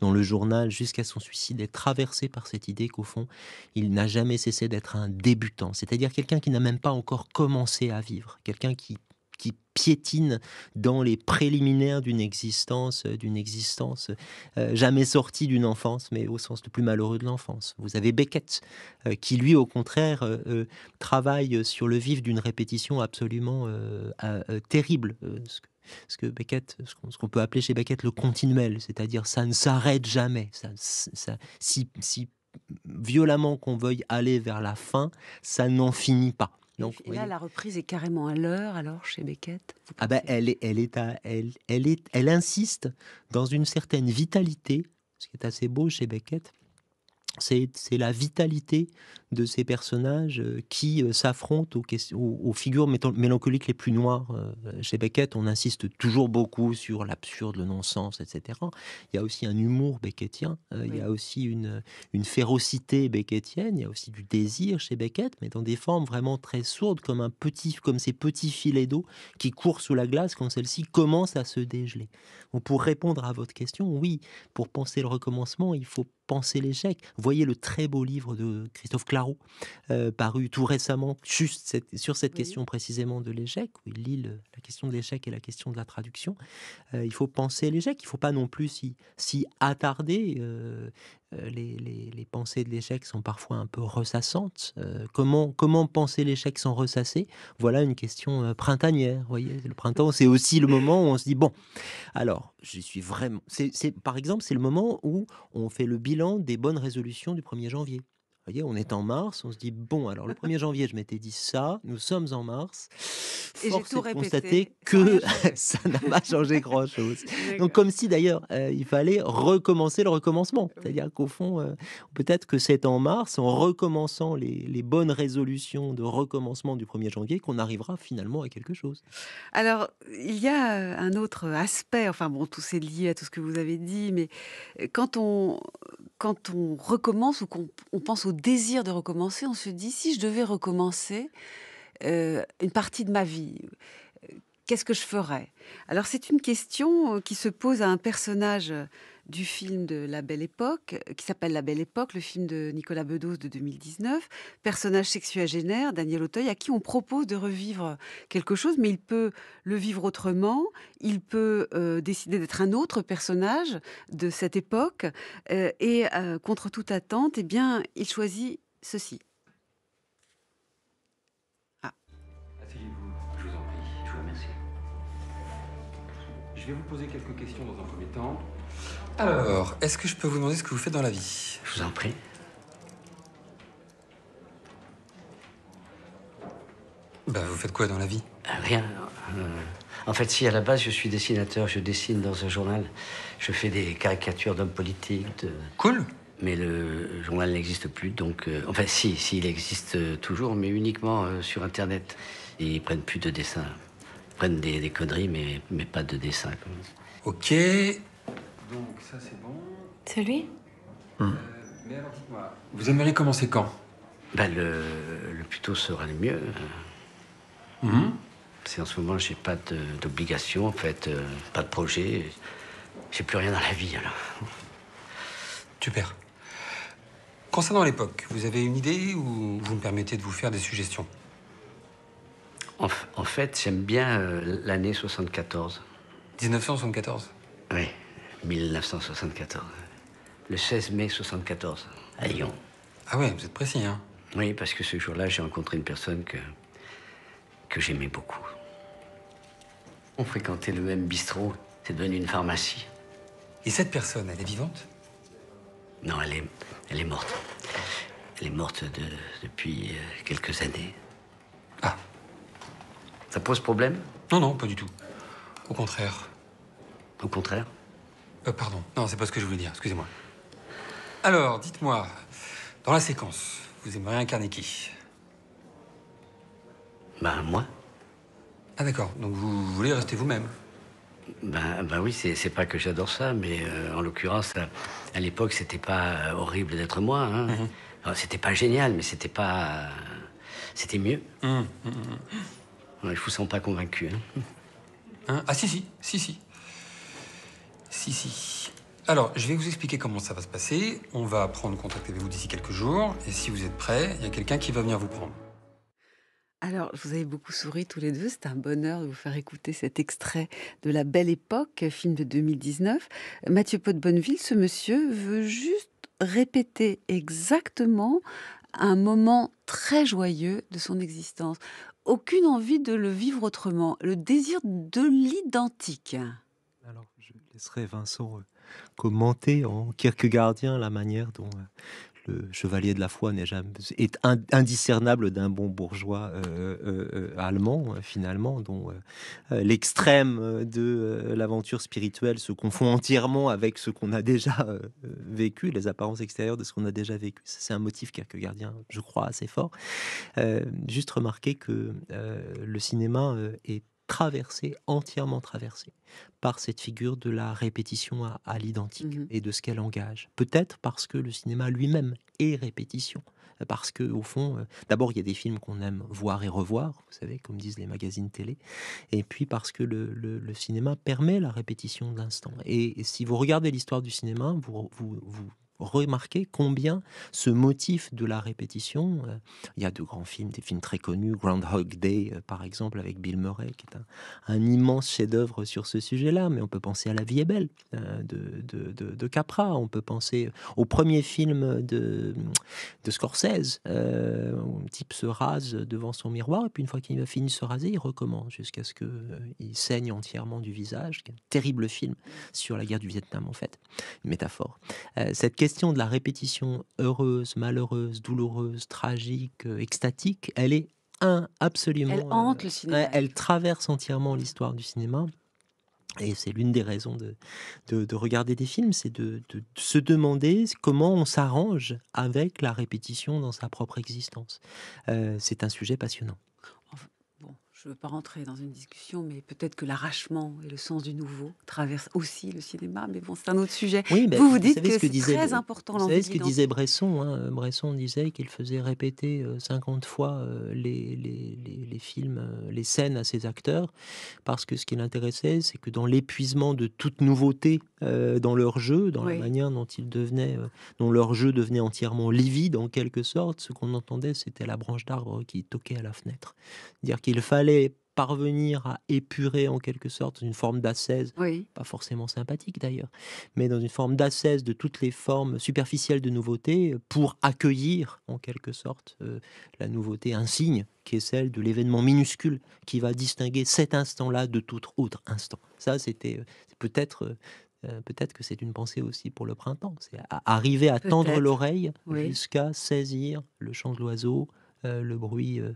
Speaker 5: dont le journal, jusqu'à son suicide, est traversé par cette idée qu'au fond, il n'a jamais cessé d'être un débutant, c'est-à-dire quelqu'un qui n'a même pas encore commencé à vivre, quelqu'un qui qui piétine dans les préliminaires d'une existence, euh, d'une existence euh, jamais sortie d'une enfance, mais au sens le plus malheureux de l'enfance. Vous avez Beckett, euh, qui lui, au contraire, travaille sur le vif d'une répétition absolument terrible. Ce que, ce qu'on peut appeler chez Beckett le continuel, c'est-à-dire ça ne s'arrête jamais. ça, si, si violemment qu'on veuille aller vers la fin, ça n'en finit pas et là, la
Speaker 1: reprise est carrément à l'heure, alors, chez Beckett
Speaker 5: Ah bah, elle, est, elle, elle insiste dans une certaine vitalité, ce qui est assez beau chez Beckett, c'est la vitalité de ces personnages euh, qui euh, s'affrontent aux, aux, figures mélancoliques les plus noires. Euh, chez Beckett, on insiste toujours beaucoup sur l'absurde, le non-sens, etc. Il y a aussi un humour beckettien, il y a aussi une, férocité beckettienne, il y a aussi du désir chez Beckett, mais dans des formes vraiment très sourdes, comme, un petit, comme ces petits filets d'eau qui courent sous la glace quand celle-ci commence à se dégeler. Donc pour répondre à votre question, oui, pour penser le recommencement, il faut penser l'échec. Voyez le très beau livre de Christophe Claro, euh, paru tout récemment, juste sur cette question précisément de l'échec, où il lit la question de l'échec et la question de la traduction. Euh, il faut penser l'échec, il ne faut pas non plus s'y attarder. Euh, euh, les, pensées de l'échec sont parfois un peu ressassantes. Euh, comment, comment penser l'échec sans ressasser Voilà une question euh, printanière. Voyez, le printemps, c'est aussi le moment où on se dit bon, alors je suis vraiment. C'est, par exemple, c'est le moment où on fait le bilan des bonnes résolutions du 1er janvier. Vous voyez, on est en mars, on se dit bon, alors le 1er janvier, je m'étais dit ça, nous sommes en mars.
Speaker 1: et j'ai tout constater que
Speaker 5: ça n'a pas changé grand-chose. Donc comme si d'ailleurs euh, il fallait recommencer le recommencement. C'est-à-dire qu'au fond, euh, peut-être que c'est en mars, en recommençant les, les, bonnes résolutions de recommencement du 1er janvier, qu'on arrivera finalement à quelque chose.
Speaker 1: Alors, il y a euh, un autre aspect, enfin bon, tout c'est lié à tout ce que vous avez dit, mais quand on, quand on recommence ou qu'on pense au désir de recommencer, on se dit si je devais recommencer euh, une partie de ma vie, euh, qu'est-ce que je ferais Alors c'est une question euh, qui se pose à un personnage du film de La Belle Époque, euh, qui s'appelle La Belle Époque, le film de Nicolas Bedos de 2019, personnage sexuagénaire, Daniel Auteuil, à qui on propose de revivre quelque chose, mais il peut le vivre autrement, il peut euh, décider d'être un autre personnage de cette époque, euh, et contre toute attente, eh bien, il choisit ceci.
Speaker 4: je vais vous poser quelques questions dans un premier temps. Alors,
Speaker 6: est-ce que je peux vous demander ce que vous faites dans la vie Je vous en prie. Bah, vous faites quoi dans la vie euh, Rien. Euh, en fait, si à la base je suis dessinateur, je dessine dans un journal. Je fais des caricatures d'hommes politiques. Cool. Mais le journal n'existe plus, donc. Euh, enfin, si, s'il existe toujours, mais uniquement sur Internet. Et ils prennent plus de dessins prennent des, conneries, mais, pas de dessin. Ok.
Speaker 4: Donc ça c'est bon. C'est lui hmm. euh, Mais alors dites-moi,
Speaker 6: vous aimeriez commencer quand ben, le, le plus tôt sera le mieux. Hmm. C'est en ce moment j'ai pas d'obligation en fait, euh, pas de projet. J'ai plus rien dans la vie alors. Super. Concernant l'époque, vous avez une idée ou vous me permettez de vous faire des suggestions en, fait, j'aime bien euh, l'année 74. 1974 Oui, 1974. Le 16 mai 74, à Lyon. Ah ouais, vous êtes précis, hein Oui, parce que ce jour-là, j'ai rencontré une personne que, que j'aimais beaucoup. On fréquentait le même bistrot, c'est devenu une pharmacie. Et cette personne, elle est vivante Non, elle est, elle est morte. Elle est morte depuis euh, quelques années. Ah, ça pose problème
Speaker 4: Non, non, pas du tout. Au contraire. Au contraire euh, Pardon, non, c'est pas ce que je voulais dire, excusez-moi. Alors, dites-moi, dans la séquence, vous aimeriez incarner qui Ben, moi. Ah d'accord, donc vous voulez rester vous-même
Speaker 6: ben, ben oui, c'est pas que j'adore ça, mais euh, en l'occurrence, euh, à, l'époque, c'était pas horrible d'être moi. Hein. Mhm. C'était pas génial, mais c'était pas... C'était mieux. Mmh, mmh, mmh je vous sens pas convaincu.
Speaker 4: Hein. Hein, ah si, si, si, si. Si, si. Alors, je vais vous expliquer comment ça va se passer. On va prendre contact avec vous d'ici quelques jours. Et si vous êtes prêts, il y a quelqu'un qui va venir vous prendre.
Speaker 1: Alors, vous avez beaucoup souri tous les deux. C'est un bonheur de vous faire écouter cet extrait de La Belle Époque, film de 2019. Mathieu Pot de Bonneville, ce monsieur, veut juste répéter exactement un moment très joyeux de son existence aucune envie de le vivre autrement, le désir de l'identique. Alors,
Speaker 5: je laisserai Vincent euh, commenter en Kierkegaardien la manière dont euh, le chevalier de la foi n'est jamais, est indiscernable d'un bon bourgeois euh, euh, euh, allemand, finalement, dont l'extrême de l'aventure spirituelle se confond entièrement avec ce qu'on a déjà vécu, les apparences extérieures de ce qu'on a déjà vécu. C'est un motif Gardien, je crois, assez fort. juste remarquer que le cinéma est traversée, entièrement traversée par cette figure de la répétition à, l'identique mmh et de ce qu'elle engage. Peut-être parce que le cinéma lui-même est répétition, parce que au fond, euh, d'abord il y a des films qu'on aime voir et revoir, vous savez, comme disent les magazines télé, et puis parce que le, cinéma permet la répétition de l'instant. Et, si vous regardez l'histoire du cinéma, vous remarquer combien ce motif de la répétition, euh, il y a de grands films, des films très connus, Groundhog Day euh, par exemple avec Bill Murray, qui est un, immense chef-d'œuvre sur ce sujet-là, mais on peut penser à La vie est belle euh, de, Capra, on peut penser au premier film de, Scorsese, où un type se rase devant son miroir, et puis une fois qu'il a fini de se raser, il recommence jusqu'à ce qu'il saigne entièrement du visage, terrible film sur la guerre du Vietnam en fait, une métaphore. cette question question de la répétition heureuse, malheureuse, douloureuse, tragique, euh, extatique, elle est un absolument. Elle euh, cinéma. Elle, traverse entièrement l'histoire du cinéma. Et c'est l'une des raisons de, de, regarder des films, c'est de, se demander comment on s'arrange avec la répétition dans sa propre existence. Euh, c'est un sujet passionnant
Speaker 1: ne veux pas rentrer dans une discussion, mais peut-être que l'arrachement et le sens du nouveau traversent aussi le cinéma, mais bon, c'est un autre sujet. vous vous, dites que, c'est très important Vous savez ce que disait
Speaker 5: Bresson hein, Bresson disait qu'il faisait répéter 50 euh, fois euh, les, les, films, euh, les scènes à ses acteurs, parce que ce qui l'intéressait, c'est que dans l'épuisement de toute nouveauté dans leur jeu, dans la manière dont, ils devenaient, dont leur jeu devenait entièrement livide en quelque sorte, ce qu'on entendait, c'était la branche d'arbre qui toquait à la fenêtre. Dire qu'il fallait parvenir à épurer en quelque sorte une forme d'assaise, pas forcément sympathique d'ailleurs, mais dans une forme d'assaise de toutes les formes superficielles de nouveauté euh, pour accueillir en quelque sorte euh, la nouveauté un signe qui est celle de l'événement minuscule qui va distinguer cet instant-là de tout autre instant. Ça, c'était euh, peut-être peut-être que c'est une pensée aussi pour le printemps, c'est arriver à tendre l'oreille jusqu'à saisir le chant de l'oiseau, euh, le bruit euh,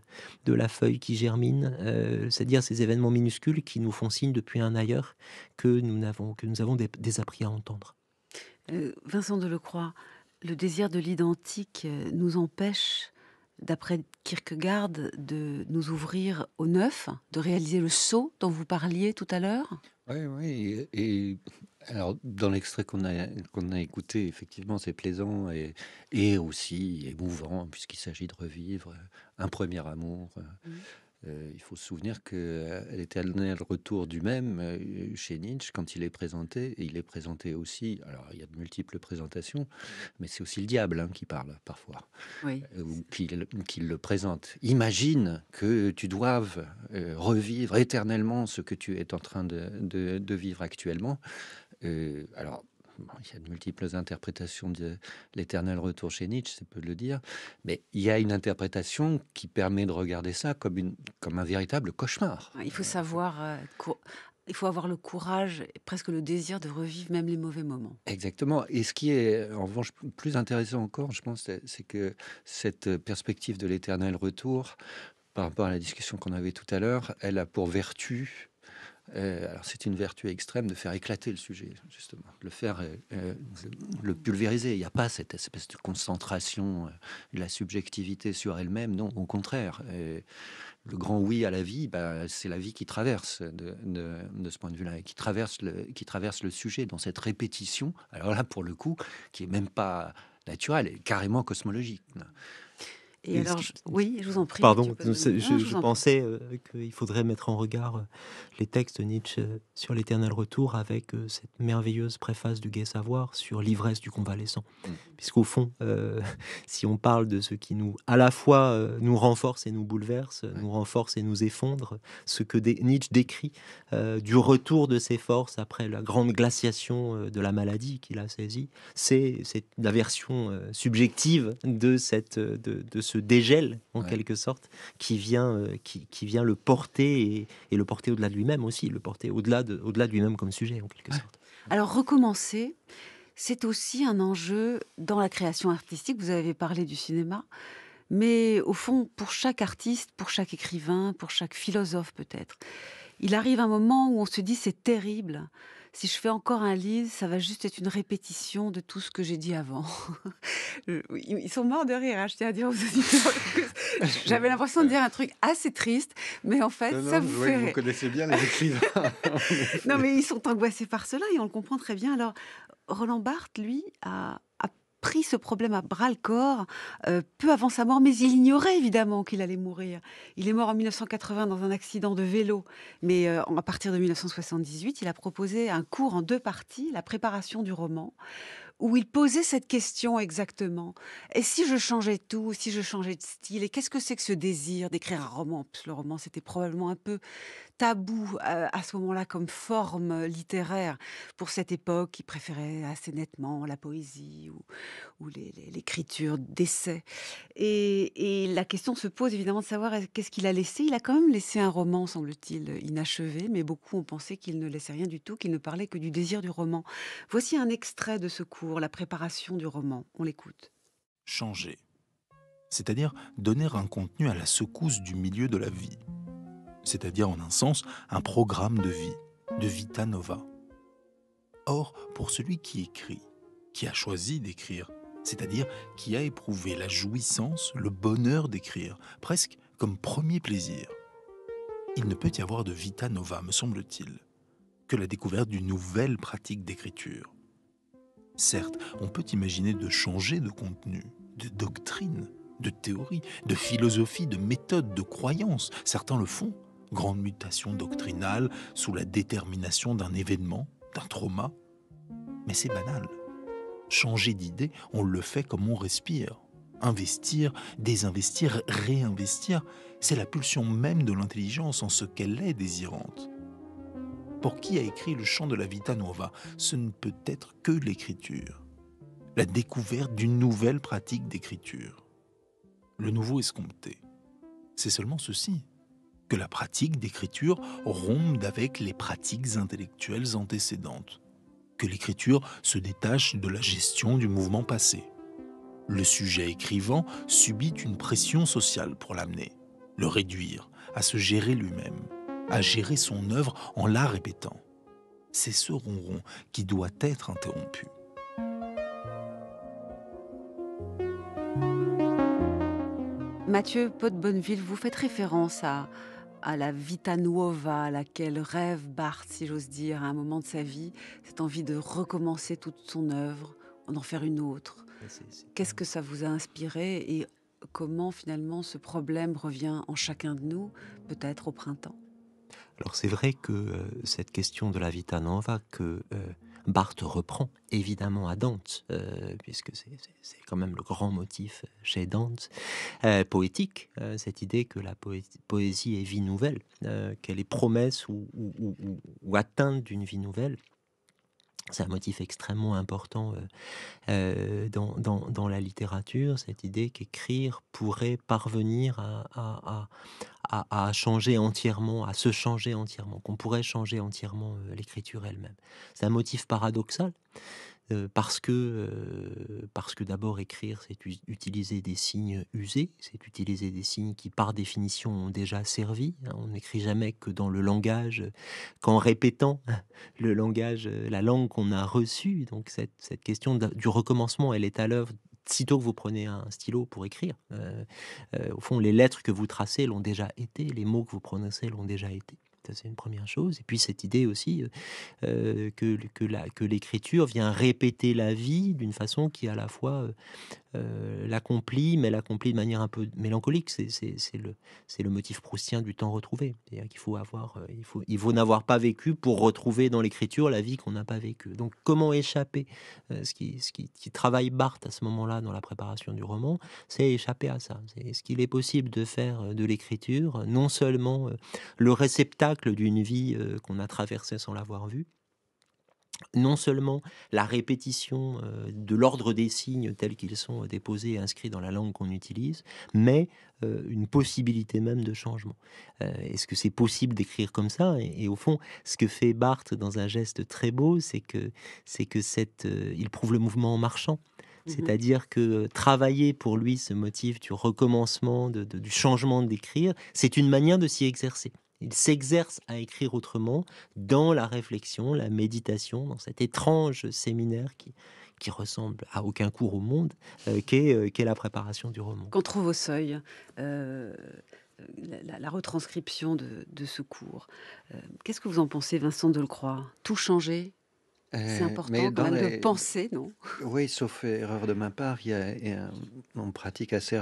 Speaker 5: de la feuille qui germine, euh, c'est-à-dire ces événements minuscules qui nous font signe depuis un ailleurs que nous avons, que nous avons des, appris à entendre.
Speaker 1: Vincent de Delecroix, le désir de l'identique nous empêche d'après Kierkegaard, de nous ouvrir au neuf, de réaliser le saut dont vous parliez tout à l'heure
Speaker 4: Oui, oui. Et alors, dans l'extrait qu'on a, qu'on a écouté, effectivement, c'est plaisant et, et aussi émouvant, puisqu'il s'agit de revivre un premier amour. Euh, euh, il faut se souvenir que euh, l'éternel retour du même euh, chez Nietzsche, quand il est présenté, il est présenté aussi, alors il y a de multiples présentations, mais c'est aussi le diable hein, qui parle parfois, ou qu'il le présente. Imagine que tu doives revivre éternellement ce que tu es en train de, vivre actuellement. alors il y a de multiples interprétations de l'éternel retour chez Nietzsche, c'est peu de le dire, mais il y a une interprétation qui permet de regarder ça comme, une, comme un véritable cauchemar.
Speaker 1: Il faut savoir euh, il faut avoir le courage, presque le désir de revivre même les mauvais moments.
Speaker 4: Exactement. Et ce qui est en revanche plus intéressant encore, je pense, c'est que cette perspective de l'éternel retour, par rapport à la discussion qu'on avait tout à l'heure, elle a pour vertu euh, alors c'est une vertu extrême de faire éclater le sujet, justement, de le faire, euh, euh, le pulvériser. Il n'y a pas cette espèce de concentration de la subjectivité sur elle-même. Non, au contraire. le grand oui à la vie, bah, c'est la vie qui traverse de, ce point de vue-là, qui traverse le, qui traverse le sujet dans cette répétition. Alors là, pour le coup, qui est même pas naturelle, carrément cosmologique
Speaker 1: alors, oui, je vous en prie. Pardon, je,
Speaker 5: pensais euh, qu'il faudrait mettre en regard euh, les textes de Nietzsche euh, sur l'éternel retour avec cette merveilleuse préface du Gai Savoir sur l'ivresse du convalescent. Mmh. Puisqu'au fond, si on parle de ce qui nous, à la fois, nous renforce et nous bouleverse, nous renforce et nous effondre, ce que Nietzsche décrit du retour de ses forces après la grande glaciation de la maladie qu'il a saisie, c'est la version subjective de, cette, de ce se dégel, en quelque sorte, qui vient, euh, qui, vient le porter et, le porter au-delà de lui-même aussi, le porter au-delà de, au de lui-même comme sujet, en quelque sorte.
Speaker 1: Alors, recommencer, c'est aussi un enjeu dans la création artistique. Vous avez parlé du cinéma. Mais au fond, pour chaque artiste, pour chaque écrivain, pour chaque philosophe peut-être, il arrive un moment où on se dit c'est terrible si je fais encore un livre, ça va juste être une répétition de tout ce que j'ai dit avant. Euh, ils sont morts de rire, hein, à dire J'avais l'impression de dire un truc assez triste, mais en fait, ça vous fait. Vous
Speaker 4: connaissez bien les écrivains.
Speaker 1: non, mais ils sont angoissés par cela et on le comprend très bien. Alors, Roland Barthes, lui, a pris ce problème à bras le corps euh, peu avant sa mort, mais il ignorait évidemment qu'il allait mourir. Il est mort en 1980 dans un accident de vélo, mais euh, à partir de 1978, il a proposé un cours en deux parties, la préparation du roman, où il posait cette question exactement. Et si je changeais tout, si je changeais de style, et qu'est-ce que c'est que ce désir d'écrire un roman Parce que le roman, c'était probablement un peu tabou euh, à, ce moment-là comme forme littéraire pour cette époque qui préférait assez nettement la poésie ou, ou l'écriture d'essai. Et, et, la question se pose évidemment de savoir qu'est-ce qu'il a laissé. Il a quand même laissé un roman, semble-t-il, inachevé, mais beaucoup ont pensé qu'il ne laissait rien du tout, qu'il ne parlait que du désir du roman. Voici un extrait de ce cours pour la préparation du roman. On l'écoute.
Speaker 3: Changer. C'est-à-dire donner un contenu à la secousse du milieu de la vie. C'est-à-dire, en un sens, un programme de vie, de vita nova. Or, pour celui qui écrit, qui a choisi d'écrire, c'est-à-dire qui a éprouvé la jouissance, le bonheur d'écrire, presque comme premier plaisir, il ne peut y avoir de vita nova, me semble-t-il, que la découverte d'une nouvelle pratique d'écriture, Certes, on peut imaginer de changer de contenu, de doctrine, de théorie, de philosophie, de méthode, de croyance. Certains le font. Grande mutation doctrinale sous la détermination d'un événement, d'un trauma. Mais c'est banal. Changer d'idée, on le fait comme on respire. Investir, désinvestir, réinvestir, c'est la pulsion même de l'intelligence en ce qu'elle est désirante pour qui a écrit le chant de la Vita Nuova, ce ne peut être que l'écriture, la découverte d'une nouvelle pratique d'écriture. Le nouveau escompté. C'est seulement ceci, que la pratique d'écriture rompe avec les pratiques intellectuelles antécédentes, que l'écriture se détache de la gestion du mouvement passé. Le sujet écrivant subit une pression sociale pour l'amener, le réduire à se gérer lui-même, à gérer son œuvre en la répétant. C'est ce ronron qui doit être interrompu.
Speaker 1: Mathieu Pot de Bonneville, vous faites référence à, à la vita nuova, à laquelle rêve Barthes, si j'ose dire, à un moment de sa vie, cette envie de recommencer toute son œuvre, en faire une autre. Qu'est-ce que ça vous a inspiré et comment finalement ce problème revient en chacun de nous, peut-être au printemps
Speaker 5: alors c'est vrai que euh, cette question de la vita nova que euh, barthe reprend évidemment à Dante, euh, puisque c'est quand même le grand motif chez Dante, poétique, cette idée que la poésie, est vie nouvelle, qu'elle est promesse ou, atteinte d'une vie nouvelle. C'est un motif extrêmement important dans, la littérature, cette idée qu'écrire pourrait parvenir à, à, changer entièrement, à se changer entièrement, qu'on pourrait changer entièrement euh, l'écriture elle-même. C'est un motif paradoxal, euh, parce que, euh, parce que d'abord écrire, c'est utiliser des signes usés, c'est utiliser des signes qui par définition ont déjà servi. Hein. On n'écrit jamais que dans le langage, qu'en répétant le langage, la langue qu'on a reçue. Donc cette, cette question du recommencement, elle est à l'œuvre sitôt que vous prenez un stylo pour écrire, euh, euh, au fond, les lettres que vous tracez l'ont déjà été, les mots que vous prononcez l'ont déjà été. Ça, c'est une première chose. Et puis cette idée aussi euh, que, la, que l'écriture vient répéter la vie d'une façon qui est à la fois euh, l'accomplit, mais l'accomplit de manière un peu mélancolique. C'est le, le, motif proustien du temps retrouvé. qu'il faut avoir, euh, il faut, il n'avoir pas vécu pour retrouver dans l'écriture la vie qu'on n'a pas vécue. Donc comment échapper euh, Ce, qui, qui, qui, travaille Barthes à ce moment-là dans la préparation du roman, c'est échapper à ça. Est ce qu'il est possible de faire de l'écriture, non seulement le réceptacle d'une vie qu'on a traversée sans l'avoir vue, non seulement la répétition de l'ordre des signes tels qu'ils sont déposés et inscrits dans la langue qu'on utilise, mais une possibilité même de changement. Est-ce que c'est possible d'écrire comme ça et, au fond, ce que fait Barthes dans un geste très beau, c'est que, c'est que cette, il prouve le mouvement en marchant. Mmh C'est-à-dire que travailler pour lui ce motif du recommencement, du changement d'écrire, c'est une manière de s'y exercer. Il s'exerce à écrire autrement dans la réflexion, la méditation, dans cet étrange séminaire qui, ressemble à aucun cours au monde, euh, euh, qu'est la préparation du roman.
Speaker 1: Qu'on trouve au seuil. Euh, la, retranscription de, ce cours. Qu'est-ce que vous en pensez, Vincent Delcroix Tout changer c'est euh, important de penser, non
Speaker 4: Oui, sauf erreur de ma part, il y a, on pratique assez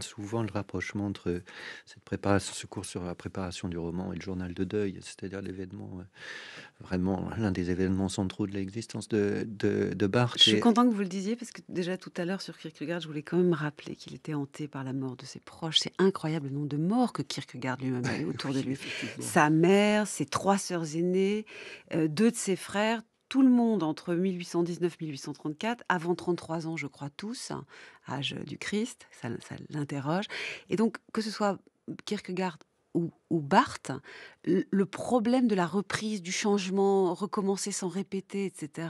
Speaker 4: souvent le rapprochement entre cette préparation, ce cours sur la préparation du roman et le journal de deuil, c'est-à-dire l'événement, euh, vraiment l'un des événements centraux de l'existence de, de, de, Barthes. Je suis content
Speaker 1: que vous le disiez, parce que déjà tout à l'heure sur Kierkegaard, je voulais quand même rappeler qu'il était hanté par la mort de ses proches. C'est incroyable le nombre de morts que Kierkegaard lui-même a eu autour de lui. Sa mère, ses trois sœurs aînées, euh, deux de ses frères, tout le monde entre 1819-1834, avant 33 ans, je crois tous, âge du Christ, ça, l'interroge. Et donc, que ce soit Kierkegaard ou, ou, Barthes, le problème de la reprise, du changement, recommencer sans répéter, etc.,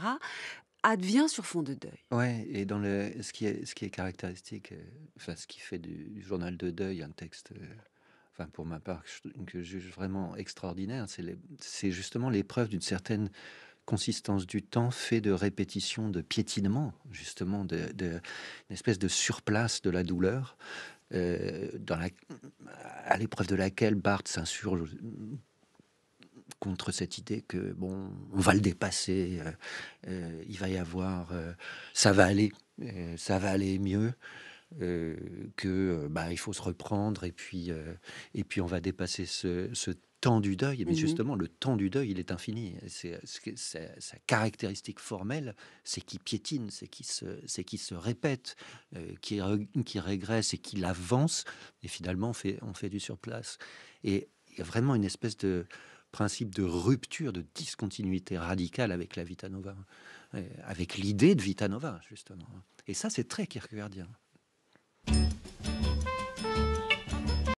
Speaker 1: advient sur fond de deuil.
Speaker 4: Ouais, et dans le, ce, qui est, ce qui est caractéristique, euh, enfin, ce qui fait du journal de deuil un texte, euh, enfin, pour ma part, que que je juge vraiment extraordinaire, c'est justement l'épreuve d'une certaine consistance du temps fait de répétitions de piétinement, justement, d'une de, espèce de surplace de la douleur, euh, à l'épreuve de laquelle Barthes s'insurge contre cette idée que bon, on va le dépasser, euh, euh, il va y avoir, ça va aller, ça va aller mieux qu'il euh, que euh, bah, il faut se reprendre et puis, euh, et puis on va dépasser ce, temps du deuil. Mais mhm. justement, le temps du deuil, il est infini. C'est sa, caractéristique formelle, c'est qui piétine, c'est qui se, c'est qui se répète, qu'il qui, qui régresse et qui avance. Et finalement, on fait, on fait du surplace. Et il y a vraiment une espèce de principe de rupture, de discontinuité radicale avec la Vita Nova, avec l'idée de Vita Nova, justement. Et ça, c'est très Kierkegaardien.